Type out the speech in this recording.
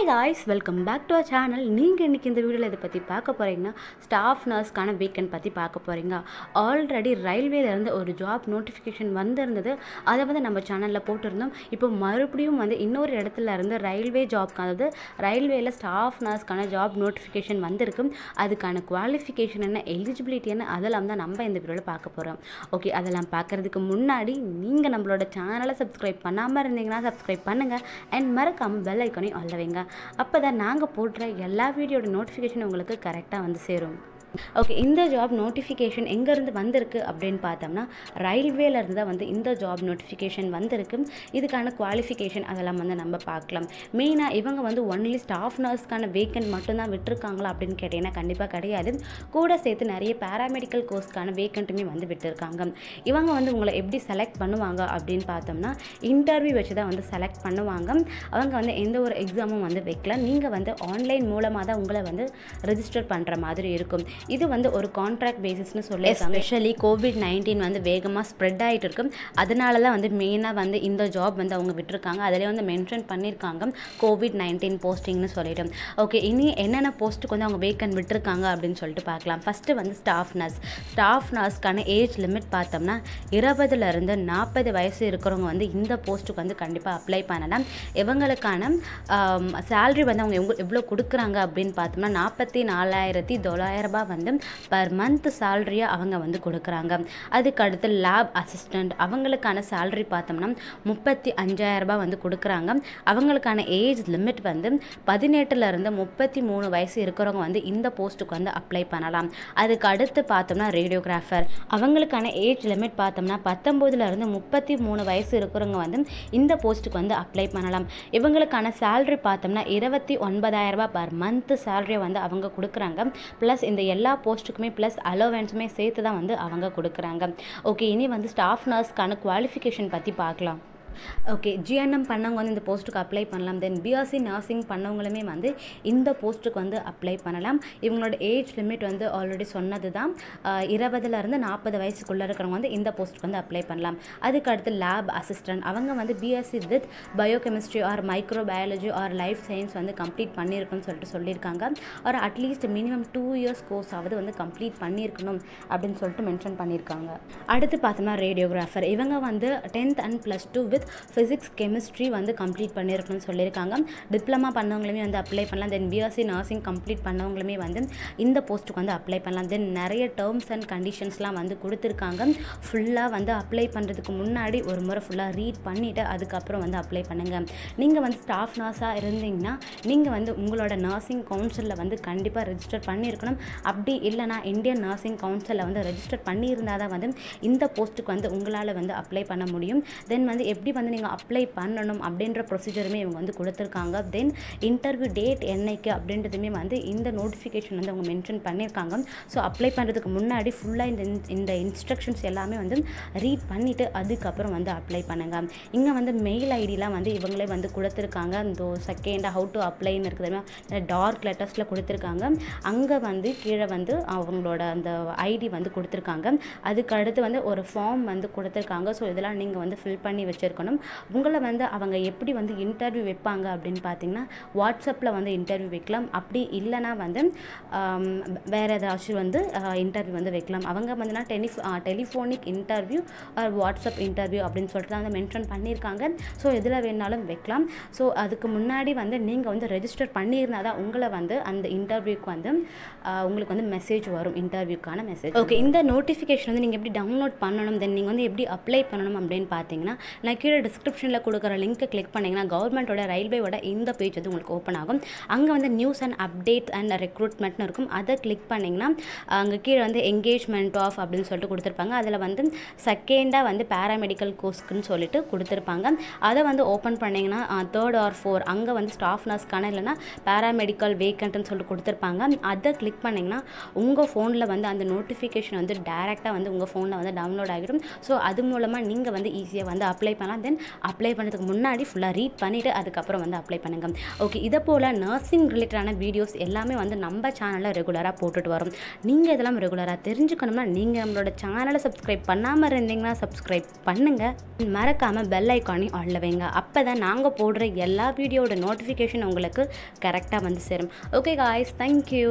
hi guys welcome back to a channel நீங்கள் இன்றைக்கி இந்த வீடியோவில் இதை பற்றி பார்க்க போகிறீங்கன்னா ஸ்டாஃப் நர்ஸ்க்கான வீக்கெண்ட் பற்றி பார்க்க போகிறீங்க ஆல்ரெடி ரயில்வேலேருந்து ஒரு ஜாப் நோட்டிஃபிகேஷன் வந்திருந்தது அதை வந்து நம்ம சேனலில் போட்டிருந்தோம் இப்போ மறுபடியும் வந்து இன்னொரு இடத்துல இருந்து ரயில்வே ஜாப்க்கு அதாவது ரயில்வேயில் ஸ்டாஃப் நர்ஸ்க்கான ஜாப் நோட்டிஃபிகேஷன் வந்திருக்கு அதுக்கான குவாலிஃபிகேஷன் என்ன எலிஜிபிலிட்டி என்ன அதெல்லாம் தான் நம்ம இந்த வீடியோவில் பார்க்க போகிறோம் ஓகே அதெல்லாம் பார்க்குறதுக்கு முன்னாடி நீங்கள் நம்மளோட சேனலை சப்ஸ்கிரைப் பண்ணாமல் இருந்தீங்கன்னா சப்ஸ்கிரைப் பண்ணுங்கள் அண்ட் மறக்காமல் பெல் ஐக்கனையும் அள்ளவைங்க அப்போ தான் நாங்கள் போடுற எல்லா வீடியோட நோட்டிஃபிகேஷன் உங்களுக்கு கரெக்டாக வந்து சேரும் ஓகே இந்த ஜாப் நோட்டிஃபிகேஷன் எங்கேருந்து வந்திருக்கு அப்படின்னு பார்த்தோம்னா ரயில்வேலேருந்து தான் வந்து இந்த ஜாப் நோட்டிஃபிகேஷன் வந்திருக்கு இதுக்கான குவாலிஃபிகேஷன் அதெல்லாம் வந்து நம்ம பார்க்கலாம் மெயினாக இவங்க வந்து ஒன்லி ஸ்டாஃப் நர்ஸ்க்கான வேக்கன்ட் மட்டும்தான் விட்டுருக்காங்களா அப்படின்னு கேட்டிங்கன்னா கண்டிப்பாக கிடையாது கூட சேர்த்து நிறைய பேராமெடிக்கல் கோர்ஸ்க்கான வேக்கண்ட்டுமே வந்து விட்டுருக்காங்க இவங்க வந்து உங்களை எப்படி செலக்ட் பண்ணுவாங்க அப்படின்னு பார்த்தோம்னா இன்டர்வியூ வச்சு தான் வந்து செலக்ட் பண்ணுவாங்க அவங்க வந்து எந்த ஒரு எக்ஸாமும் வந்து வைக்கல நீங்கள் வந்து ஆன்லைன் மூலமாக தான் உங்களை வந்து ரெஜிஸ்டர் பண்ணுற மாதிரி இருக்கும் இது வந்து ஒரு கான்ட்ராக்ட் பேசிஸ்னு சொல்லி எஸ்பெஷலி கோவிட் நைன்டீன் வந்து வேகமாக ஸ்ப்ரெட் ஆகிட்டு இருக்கு அதனால தான் வந்து மெயினாக வந்து இந்த ஜாப் வந்து அவங்க விட்டுருக்காங்க அதிலே வந்து மென்ஷன் பண்ணியிருக்காங்க கோவிட் நைன்டீன் போஸ்டிங்னு சொல்லிட்டு ஓகே இனி என்னென்ன போஸ்ட்டுக்கு வந்து அவங்க வேக்கன் விட்டுருக்காங்க அப்படின்னு சொல்லிட்டு பார்க்கலாம் ஃபஸ்ட்டு வந்து ஸ்டாஃப் நர்ஸ் ஸ்டாஃப் நர்ஸ்க்கான ஏஜ் லிமிட் பார்த்தோம்னா இருபதுலேருந்து நாற்பது வயசு இருக்கிறவங்க வந்து இந்த போஸ்ட்டுக்கு வந்து கண்டிப்பாக அப்ளை பண்ணலாம் இவங்களுக்கான சேல்ரி வந்து அவங்க எவ்வளோ கொடுக்குறாங்க அப்படின்னு பார்த்தோம்னா நாற்பத்தி நாலாயிரத்தி தொள்ளாயிரரூபா வந்து பர் மந்த் சேலரியாக அவங்க வந்து கொடுக்குறாங்க அதுக்கடுத்து லேப் அசிஸ்டண்ட் அவங்களுக்கான சேலரி பார்த்தோம்னா முப்பத்தி அஞ்சாயிரரூபா வந்து கொடுக்குறாங்க அவங்களுக்கான ஏஜ் லிமிட் வந்து பதினெட்டுலேருந்து முப்பத்தி மூணு வயசு இருக்கிறவங்க வந்து இந்த போஸ்ட்டுக்கு வந்து அப்ளை பண்ணலாம் அதுக்கு அடுத்து பார்த்தோம்னா ரேடியோகிராஃபர் அவங்களுக்கான ஏஜ் லிமிட் பார்த்தோம்னா பத்தொம்போதுலேருந்து முப்பத்தி மூணு வயசு இருக்கிறவங்க வந்து இந்த போஸ்ட்டுக்கு வந்து அப்ளை பண்ணலாம் இவங்களுக்கான சேலரி பார்த்தோம்னா இருபத்தி ஒன்பதாயிரரூபா பர் மந்த்து சேலரியை வந்து அவங்க கொடுக்குறாங்க ப்ளஸ் இந்த எல்லா போஸ்ட்டுக்குமே ப்ளஸ் அலோவன்ஸுமே சேர்த்து தான் வந்து அவங்க கொடுக்குறாங்க ஓகே இனி வந்து ஸ்டாஃப் நர்ஸ்க்கான குவாலிஃபிகேஷன் பற்றி பார்க்கலாம் ஓகே ஜிஎன்எம் பண்ணவங்க வந்து இந்த போஸ்ட்டுக்கு அப்ளை பண்ணலாம் தென் பிஎஸ்சி நர்சிங் பண்ணவங்களுமே வந்து இந்த போஸ்ட்டுக்கு வந்து அப்ளை பண்ணலாம் இவங்களோட ஏஜ் லிமிட் வந்து ஆல்ரெடி சொன்னது தான் இருபதுலேருந்து நாற்பது வயசுக்குள்ளே இருக்கிறவங்க வந்து இந்த போஸ்ட்டுக்கு வந்து அப்ளை பண்ணலாம் அதுக்கு அடுத்து லேப் அசிஸ்டன்ட் அவங்க வந்து BSc with biochemistry or microbiology or life science வந்து கம்ப்ளீட் பண்ணியிருக்குன்னு சொல்லிட்டு சொல்லியிருக்காங்க or at least minimum two years course ஆகுது வந்து கம்ப்ளீட் பண்ணியிருக்கணும் அப்படின்னு சொல்லிட்டு மென்ஷன் பண்ணியிருக்காங்க அடுத்து பார்த்தோம்னா ரேடியோகிராஃபர் இவங்க வந்து tenth and plus two with with physics chemistry வந்து கம்ப்ளீட் பண்ணியிருக்கணும்னு சொல்லியிருக்காங்க டிப்ளமா பண்ணவங்களுமே வந்து அப்ளை பண்ணலாம் தென் பிஎஸ்சி நர்சிங் கம்ப்ளீட் பண்ணவங்களுமே வந்து இந்த போஸ்ட்டுக்கு வந்து அப்ளை பண்ணலாம் தென் நிறைய டேர்ம்ஸ் அண்ட் கண்டிஷன்ஸ்லாம் வந்து கொடுத்துருக்காங்க ஃபுல்லாக வந்து அப்ளை பண்ணுறதுக்கு முன்னாடி ஒரு முறை ஃபுல்லாக ரீட் பண்ணிவிட்டு அதுக்கப்புறம் வந்து அப்ளை பண்ணுங்கள் நீங்கள் வந்து ஸ்டாஃப் நர்ஸாக இருந்தீங்கன்னா நீங்கள் வந்து உங்களோட நர்சிங் கவுன்சிலில் வந்து கண்டிப்பாக ரெஜிஸ்டர் பண்ணியிருக்கணும் அப்படி இல்லைனா இந்தியன் நர்சிங் கவுன்சிலில் வந்து ரெஜிஸ்டர் பண்ணியிருந்தால் தான் வந்து இந்த போஸ்ட்டுக்கு வந்து உங்களால் வந்து அப்ளை பண்ண முடியும் தென் வந்து எப்படி எப்படி வந்து நீங்கள் அப்ளை பண்ணணும் அப்படின்ற ப்ரொசீஜருமே இவங்க வந்து கொடுத்துருக்காங்க தென் இன்டர்வியூ டேட் என்னைக்கு அப்படின்றதுமே வந்து இந்த நோட்டிஃபிகேஷன் வந்து அவங்க மென்ஷன் பண்ணியிருக்காங்க ஸோ அப்ளை பண்ணுறதுக்கு முன்னாடி ஃபுல்லாக இந்த இந்த இன்ஸ்ட்ரக்ஷன்ஸ் எல்லாமே வந்து ரீட் பண்ணிவிட்டு அதுக்கப்புறம் வந்து அப்ளை பண்ணுங்கள் இங்கே வந்து மெயில் ஐடிலாம் வந்து இவங்களே வந்து கொடுத்துருக்காங்க இந்த செகண்ட் ஹவு டு அப்ளைன்னு இருக்குது டார்க் லெட்டர்ஸில் கொடுத்துருக்காங்க அங்கே வந்து கீழே வந்து அவங்களோட அந்த ஐடி வந்து கொடுத்துருக்காங்க அதுக்கு அடுத்து வந்து ஒரு ஃபார்ம் வந்து கொடுத்துருக்காங்க ஸோ இதெல்லாம் நீங்கள் வந்து ஃபில் பண்ணி வச்சுருக்கோம் இருக்கணும் உங்களை வந்து அவங்க எப்படி வந்து இன்டர்வியூ வைப்பாங்க அப்படின்னு பார்த்தீங்கன்னா வாட்ஸ்அப்பில் வந்து இன்டர்வியூ வைக்கலாம் அப்படி இல்லைனா வந்து வேறு ஏதாச்சும் வந்து இன்டர்வியூ வந்து வைக்கலாம் அவங்க வந்துனா டெலிஃப் telephonic interview or WhatsApp interview அப்படின்னு சொல்லிட்டு தான் வந்து மென்ஷன் பண்ணியிருக்காங்க ஸோ எதில் வேணாலும் வைக்கலாம் ஸோ அதுக்கு முன்னாடி வந்து நீங்கள் வந்து ரெஜிஸ்டர் பண்ணியிருந்தால் தான் உங்களை வந்து அந்த இன்டர்வியூக்கு வந்து உங்களுக்கு வந்து மெசேஜ் வரும் இன்டர்வியூக்கான மெசேஜ் ஓகே இந்த நோட்டிஃபிகேஷன் வந்து நீங்கள் எப்படி டவுன்லோட் பண்ணணும் தென் நீங்கள் வந்து எப்படி அப்ளை பண்ணணும் அப்படின்னு பார்த்தீங்கன்னா நான் கீழே டிஸ்கிரிப்ஷனில் கொடுக்குற லிங்க்கை கிளிக் பண்ணிங்கன்னா கவர்மெண்ட்டோட ரயில்வேவோட இந்த பேஜ் வந்து உங்களுக்கு ஓப்பன் ஆகும் அங்கே வந்து நியூஸ் அண்ட் அப்டேட்ஸ் அண்ட் ரெக்ரூட்மெண்ட்னு இருக்கும் அதை கிளிக் பண்ணிங்கன்னா அங்கே கீழே வந்து எங்கேஜ்மெண்ட் ஆஃப் அப்படின்னு சொல்லிட்டு கொடுத்துருப்பாங்க அதில் வந்து செகண்டாக வந்து பேராமெடிக்கல் கோர்ஸ்க்குன்னு சொல்லிட்டு கொடுத்துருப்பாங்க அதை வந்து ஓப்பன் பண்ணிங்கன்னா தேர்ட் ஆர் ஃபோர் அங்கே வந்து ஸ்டாஃப் நர்ஸ்க்கான இல்லைனா பேராமெடிக்கல் வேக்கண்ட்டுன்னு சொல்லிட்டு கொடுத்துருப்பாங்க அதை கிளிக் பண்ணிங்கன்னா உங்கள் ஃபோனில் வந்து அந்த நோட்டிஃபிகேஷன் வந்து டேரெக்டாக வந்து உங்கள் ஃபோனில் வந்து டவுன்லோட் ஆகிடும் ஸோ அது மூலமாக நீங்கள் வந்து ஈஸியாக வந்து அப்ளை பண்ணலாம் அண்ட் தென் அப்ளை பண்ணுறதுக்கு முன்னாடி ஃபுல்லாக ரீட் பண்ணிவிட்டு அதுக்கப்புறம் வந்து அப்ளை பண்ணுங்கள் ஓகே இதை போல் நர்சிங் ரிலேட்டடான வீடியோஸ் எல்லாமே வந்து நம்ம சேனலில் ரெகுலராக போட்டுட்டு வரோம் நீங்கள் இதெல்லாம் ரெகுலராக தெரிஞ்சுக்கணும்னா நீங்கள் நம்மளோட சேனலை சப்ஸ்கிரைப் பண்ணாமல் இருந்தீங்கன்னா சப்ஸ்கிரைப் பண்ணுங்கள் மறக்காமல் பெல் ஐக்கானையும் ஆளில் வைங்க அப்போ தான் நாங்கள் போடுற எல்லா வீடியோட நோட்டிஃபிகேஷன் உங்களுக்கு கரெக்டாக வந்து சேரும் ஓகே காய்ஸ் தேங்க்யூ